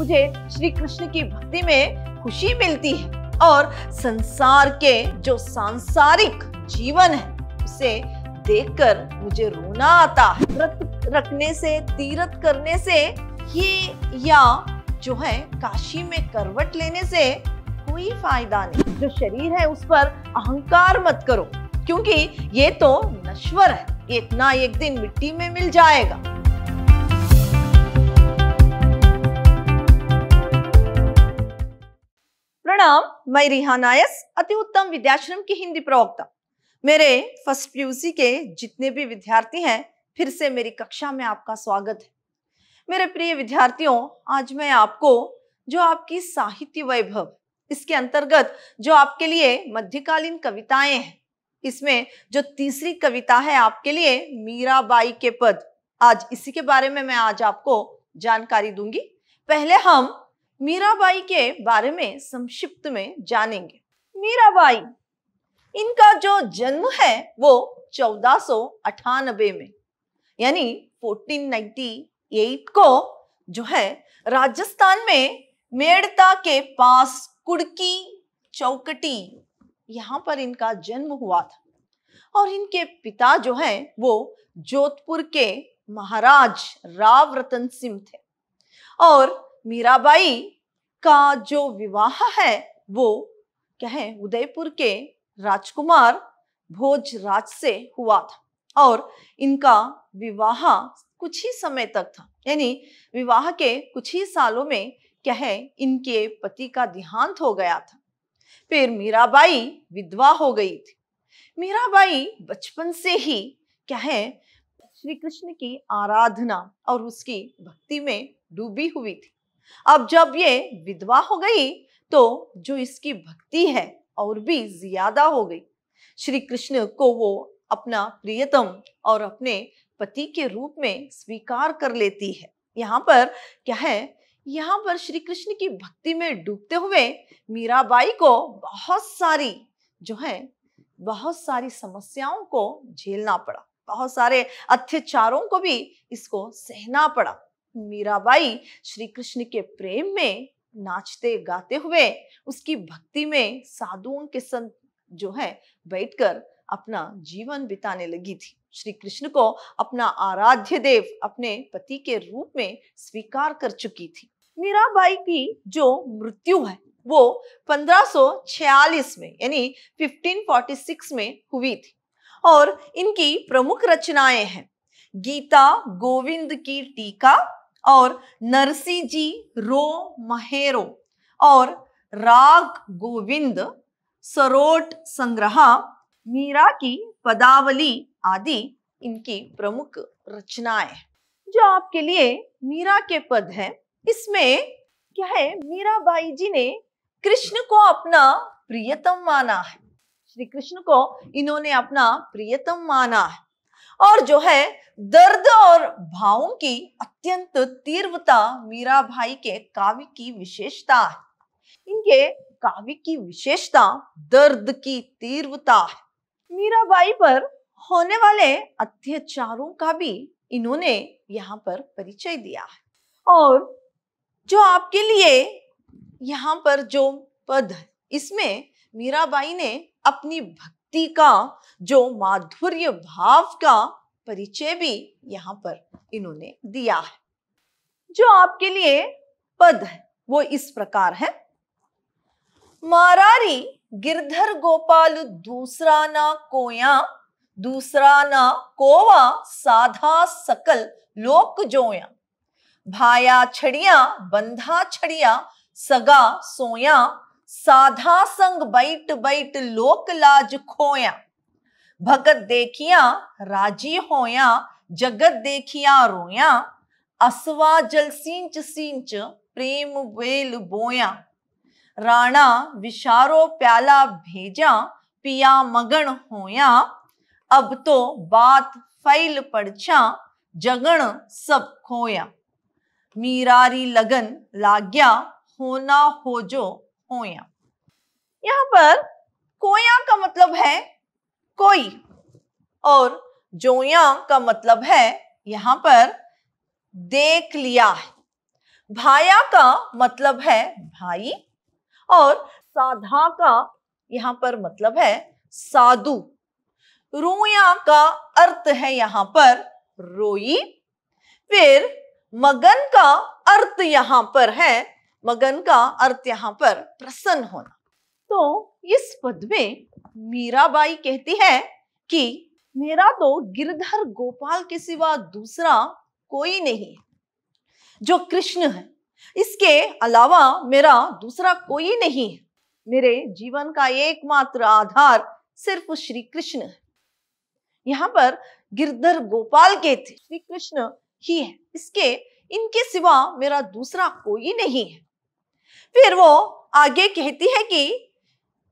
मुझे श्री कृष्ण की भक्ति में खुशी मिलती है और संसार के जो सांसारिक जीवन है उसे देखकर मुझे रोना आता है व्रत रखने से तीरथ करने से ही या जो है काशी में करवट लेने से कोई फायदा नहीं जो शरीर है उस पर अहंकार मत करो क्योंकि ये तो नश्वर है ये इतना एक दिन मिट्टी में मिल जाएगा प्रणाम मैं रिहा नायस अति उत्तम विद्याश्रम की हिंदी प्रवक्ता मेरे फर्स्ट पीयूसी के जितने भी विद्यार्थी हैं फिर से मेरी कक्षा में आपका स्वागत है मेरे प्रिय विद्यार्थियों आज मैं आपको जो आपकी साहित्य वैभव इसके अंतर्गत जो आपके लिए मध्यकालीन कविताएं हैं इसमें जो तीसरी कविता है आपके लिए मीराबाई के पद आज इसी के बारे में मैं आज आपको जानकारी दूंगी पहले हम मीराबाई के बारे में संक्षिप्त में जानेंगे मीराबाई इनका जो जन्म है वो चौदह में यानी 1498 को जो है राजस्थान में मेड़ता के पास कुड़की चौकटी यहाँ पर इनका जन्म हुआ था और इनके पिता जो है वो जोधपुर के महाराज राव रतन सिंह थे और मीराबाई का जो विवाह है वो क्या है उदयपुर के राजकुमार भोजराज से हुआ था और इनका विवाह कुछ ही समय तक था यानी विवाह के कुछ ही सालों में क्या है इनके पति का देहांत हो गया था फिर मीराबाई विधवा हो गई थी मीराबाई बचपन से ही क्या है श्री कृष्ण की आराधना और उसकी भक्ति में डूबी हुई थी अब जब ये विधवा हो गई तो जो इसकी भक्ति है और भी ज्यादा हो गई श्री कृष्ण को वो अपना प्रियतम और अपने पति के रूप में स्वीकार कर लेती है यहाँ पर क्या है यहाँ पर श्री कृष्ण की भक्ति में डूबते हुए मीराबाई को बहुत सारी जो है बहुत सारी समस्याओं को झेलना पड़ा बहुत सारे अत्याचारों को भी इसको सहना पड़ा मीराबाई श्री कृष्ण के प्रेम में नाचते गाते हुए उसकी भक्ति में साधुओं के संत जो है बैठकर अपना जीवन बिताने लगी थी श्री कृष्ण को अपना आराध्य देव अपने पति के रूप में स्वीकार कर चुकी थी मीराबाई की जो मृत्यु है वो 1546 में यानी 1546 में हुई थी और इनकी प्रमुख रचनाएं हैं गीता गोविंद की टीका और नरसी जी रो महेरो और राग गोविंद सरोट संग्रह मीरा की पदावली आदि इनकी प्रमुख रचनाएं जो आपके लिए मीरा के पद है इसमें क्या है मीराबाई जी ने कृष्ण को अपना प्रियतम माना है श्री कृष्ण को इन्होंने अपना प्रियतम माना है और जो है दर्द और भावों की अत्यंत तीव्रता मीरा भाई के काव्य की विशेषता है इनके काव्य की विशेषता दर्द की तीव्रता है मीरा बाई पर होने वाले अत्याचारों का भी इन्होंने यहाँ पर परिचय दिया है और जो आपके लिए यहाँ पर जो पद है इसमें मीराबाई ने अपनी भक्ति भक्ति का जो माधुर्य भाव का परिचय भी यहाँ पर इन्होंने दिया है जो आपके लिए पद है वो इस प्रकार है मारारी गिरधर गोपाल दूसरा ना कोया दूसरा ना कोवा साधा सकल लोक जोया भाया छड़िया बंधा छड़िया सगा सोया साधा संग बैठ बैठ लोक लाज खोया भगत देखिया राजी होया जगत देखिया रोया असवा जल सींच सींच प्रेम वेल बोया राणा विशारो प्याला भेजा पिया मगन होया अब तो बात फैल पड़छा जगण सब खोया मीरारी लगन लाग्या होना हो जो कोया यहां पर कोया का मतलब है कोई और जोया का मतलब है यहां पर देख लिया है भाया का मतलब है भाई और साधा का यहां पर मतलब है साधु रूया का अर्थ है यहां पर रोई फिर मगन का अर्थ यहां पर है मगन का अर्थ यहाँ पर प्रसन्न होना तो इस पद में मीराबाई कहती है कि मेरा तो गिरधर गोपाल के सिवा दूसरा कोई नहीं जो कृष्ण है इसके अलावा मेरा दूसरा कोई नहीं है मेरे जीवन का एकमात्र आधार सिर्फ श्री कृष्ण है यहाँ पर गिरधर गोपाल के थे श्री कृष्ण ही है इसके इनके सिवा मेरा दूसरा कोई नहीं है फिर वो आगे कहती है कि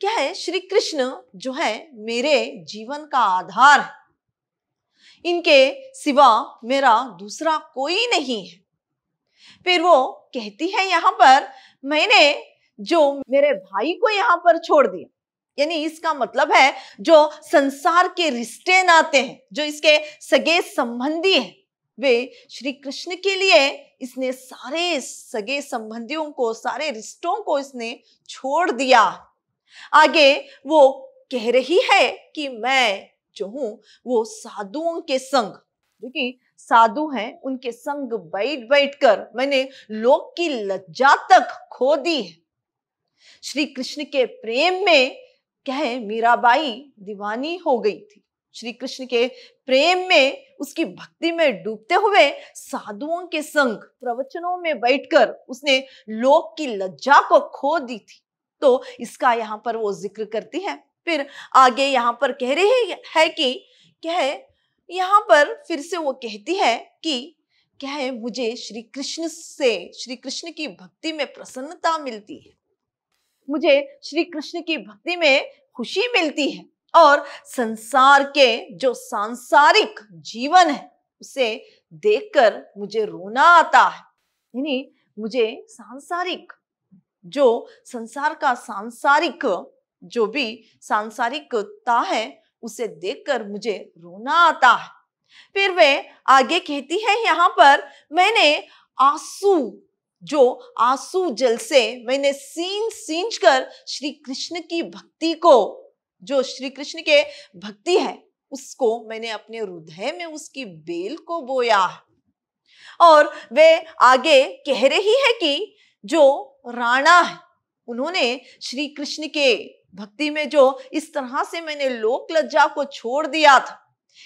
क्या है श्री कृष्ण जो है मेरे जीवन का आधार है इनके सिवा मेरा दूसरा कोई नहीं है फिर वो कहती है यहां पर मैंने जो मेरे भाई को यहां पर छोड़ दिया यानी इसका मतलब है जो संसार के रिश्ते नाते हैं जो इसके सगे संबंधी हैं वे श्री कृष्ण के लिए इसने सारे सगे संबंधियों को सारे रिश्तों को इसने छोड़ दिया आगे वो कह रही है कि मैं जो हूं वो साधुओं के संग जो साधु हैं उनके संग बैठ बैठ कर मैंने लोक की लज्जा तक खो दी है श्री कृष्ण के प्रेम में कहे मीराबाई दीवानी हो गई थी श्री कृष्ण के प्रेम में उसकी भक्ति में डूबते हुए साधुओं के संग प्रवचनों में बैठकर उसने लोक की लज्जा को खो दी थी तो इसका यहाँ पर वो जिक्र करती है फिर आगे यहाँ पर कह रही है कि क्या यहाँ पर फिर से वो कहती है कि क्या है मुझे श्री कृष्ण से श्री कृष्ण की भक्ति में प्रसन्नता मिलती है मुझे श्री कृष्ण की भक्ति में खुशी मिलती है और संसार के जो सांसारिक जीवन है उसे देखकर मुझे रोना आता है यानी मुझे सांसारिक जो संसार का सांसारिक जो भी सांसारिकता है उसे देखकर मुझे रोना आता है फिर वे आगे कहती है यहाँ पर मैंने आंसू जो आंसू जल से मैंने सीन सींच कर श्री कृष्ण की भक्ति को जो श्री कृष्ण के भक्ति है उसको मैंने अपने हृदय में उसकी बेल को बोया और वे आगे कह रही है कि जो राणा है उन्होंने श्री कृष्ण के भक्ति में जो इस तरह से मैंने लोक लज्जा को छोड़ दिया था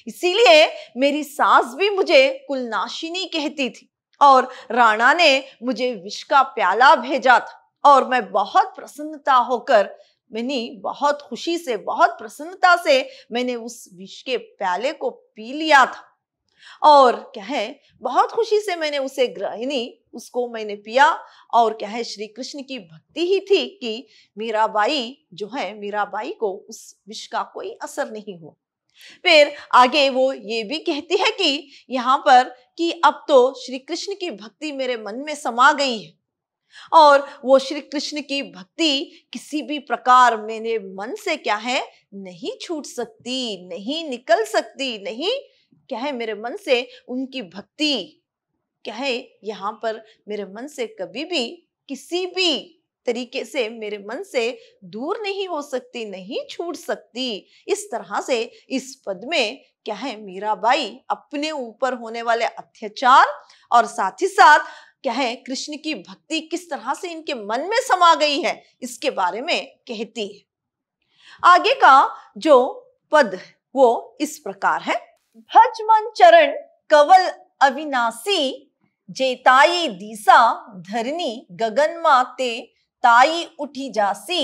इसीलिए मेरी सास भी मुझे कुलनाशिनी कहती थी और राणा ने मुझे विष का प्याला भेजा था और मैं बहुत प्रसन्नता होकर मैंने बहुत खुशी से बहुत प्रसन्नता से मैंने उस विष के प्याले को पी लिया था और क्या है बहुत खुशी से मैंने उसे ग्रहिणी उसको मैंने पिया और क्या है श्री कृष्ण की भक्ति ही थी कि मीराबाई जो है मीराबाई को उस विष का कोई असर नहीं हुआ फिर आगे वो ये भी कहती है कि यहाँ पर कि अब तो श्री कृष्ण की भक्ति मेरे मन में समा गई है और वो श्री कृष्ण की भक्ति किसी भी प्रकार मेरे मन से क्या है नहीं छूट सकती नहीं निकल सकती नहीं क्या है मेरे मन से उनकी भक्ति क्या है यहाँ पर मेरे मन से कभी भी किसी भी तरीके से मेरे मन से दूर नहीं हो सकती नहीं छूट सकती इस तरह से इस पद में क्या है मीराबाई अपने ऊपर होने वाले अत्याचार और साथ ही साथ क्या है कृष्ण की भक्ति किस तरह से इनके मन में समा गई है इसके बारे में कहती है आगे का जो पद वो इस प्रकार है भज मन चरण कवल अविनाशी जेताई दिशा धरनी गगन माते ताई उठी जासी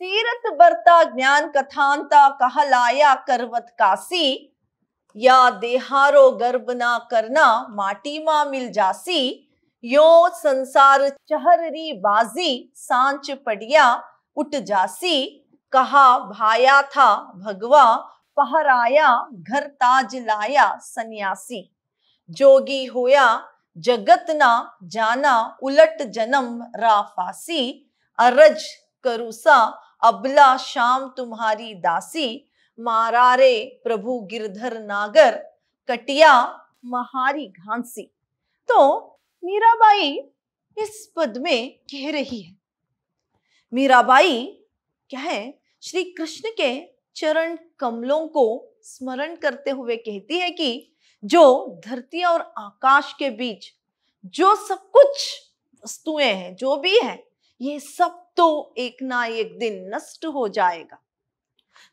तीरथ बरता ज्ञान कथांता कहलाया करवत कासी या देहारो गर्भ ना करना माटी मा मिल जासी यो संसार चहररी बाजी सांच पड़िया उठ जासी कहा भाया था भगवा पहराया घर ताज लाया सन्यासी जोगी होया जगत ना जाना उलट जन्म राफासी अरज करुसा अबला शाम तुम्हारी दासी मारारे प्रभु गिरधर नागर कटिया महारी घांसी तो मीराबाई इस पद में कह रही है मीराबाई क्या है श्री कृष्ण के चरण कमलों को स्मरण करते हुए कहती है कि जो धरती और आकाश के बीच जो सब कुछ वस्तुएं हैं जो भी है ये सब तो एक ना एक दिन नष्ट हो जाएगा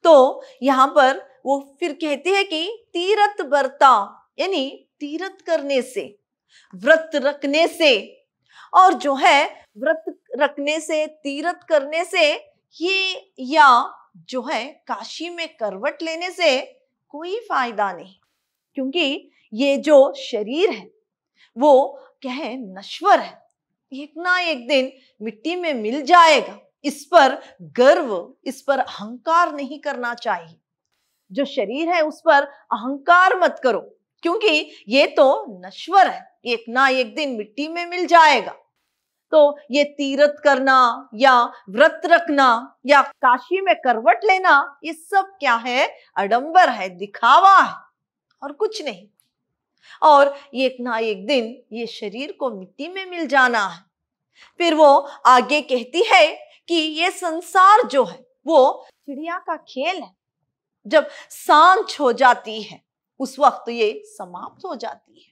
तो यहां पर वो फिर कहती है कि तीरथ बरता यानी तीरथ करने से व्रत रखने से और जो है व्रत रखने से तीरथ करने से ये या जो है काशी में करवट लेने से कोई फायदा नहीं क्योंकि ये जो शरीर है वो कहे नश्वर है एक ना एक दिन मिट्टी में मिल जाएगा इस पर गर्व इस पर अहंकार नहीं करना चाहिए जो शरीर है उस पर अहंकार मत करो क्योंकि ये तो नश्वर है एक ना एक दिन मिट्टी में मिल जाएगा तो ये तीरथ करना या व्रत रखना या काशी में करवट लेना ये सब क्या है अडंबर है दिखावा है और कुछ नहीं और एक ना एक दिन ये शरीर को मिट्टी में मिल जाना है फिर वो आगे कहती है कि ये संसार जो है वो चिड़िया का खेल है जब सांझ हो जाती है उस वक्त ये समाप्त हो जाती है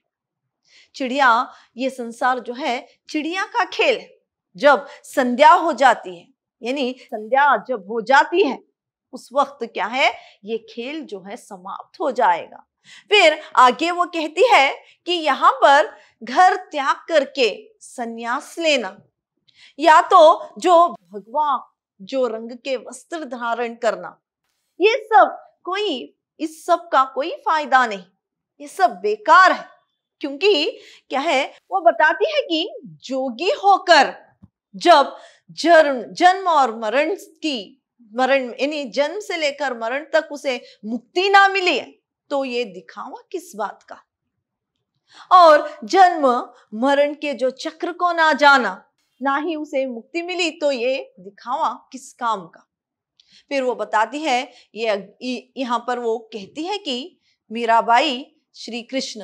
चिड़िया ये संसार जो है चिड़िया का खेल जब संध्या हो जाती है यानी संध्या जब हो जाती है उस वक्त क्या है ये खेल जो है समाप्त हो जाएगा फिर आगे वो कहती है कि यहां पर घर त्याग करके सन्यास लेना या तो जो भगवान जो रंग के वस्त्र धारण करना ये सब कोई इस सब का कोई फायदा नहीं ये सब बेकार है क्योंकि क्या है वो बताती है कि जोगी होकर जब जन्म जन्म और मरण की मरण यानी जन्म से लेकर मरण तक उसे मुक्ति ना मिली है तो ये दिखावा किस बात का और जन्म मरण के जो चक्र को ना जाना ना ही उसे मुक्ति मिली तो ये दिखावा किस काम का फिर वो बताती है ये यहाँ पर वो कहती है कि मीराबाई श्री कृष्ण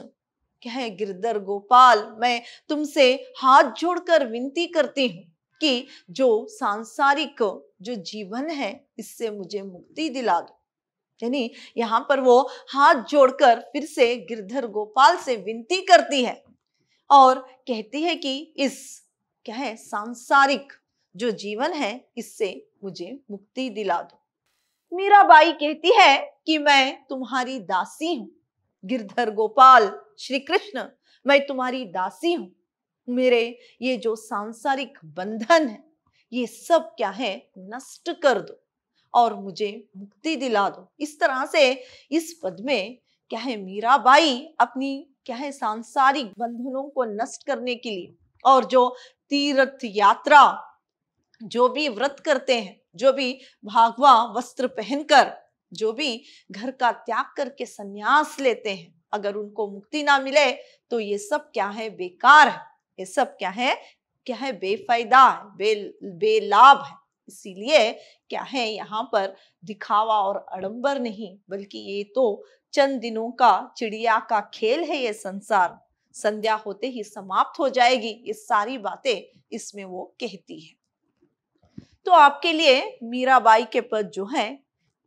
कहे गिरधर गोपाल मैं तुमसे हाथ जोड़कर विनती करती हूँ कि जो सांसारिक जो जीवन है इससे मुझे मुक्ति दिला दो यानी यहाँ पर वो हाथ जोड़कर फिर से गिरधर गोपाल से विनती करती है और कहती है कि इस क्या है सांसारिक जो जीवन है इससे मुझे मुक्ति दिला दो मीराबाई कहती है कि मैं तुम्हारी दासी हूँ गिरधर गोपाल श्री कृष्ण मैं तुम्हारी दासी हूँ मेरे ये जो सांसारिक बंधन है ये सब क्या है नष्ट कर दो और मुझे मुक्ति दिला दो इस तरह से इस पद में क्या है मीराबाई अपनी क्या है सांसारिक बंधनों को नष्ट करने के लिए और जो तीर्थ यात्रा जो भी व्रत करते हैं जो भी भागवा वस्त्र पहनकर जो भी घर का त्याग करके संन्यास लेते हैं अगर उनको मुक्ति ना मिले तो ये सब क्या है बेकार है ये सब क्या है क्या है बेफायदा है बे बेलाभ है इसीलिए क्या है यहाँ पर दिखावा और अडंबर नहीं बल्कि ये तो चंद दिनों का चिड़िया का खेल है ये संसार संध्या होते ही समाप्त हो जाएगी ये सारी बातें इसमें वो कहती है तो आपके लिए मीराबाई के पद जो है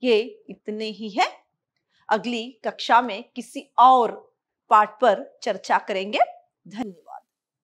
ये इतने ही है अगली कक्षा में किसी और पाठ पर चर्चा करेंगे धन्यवाद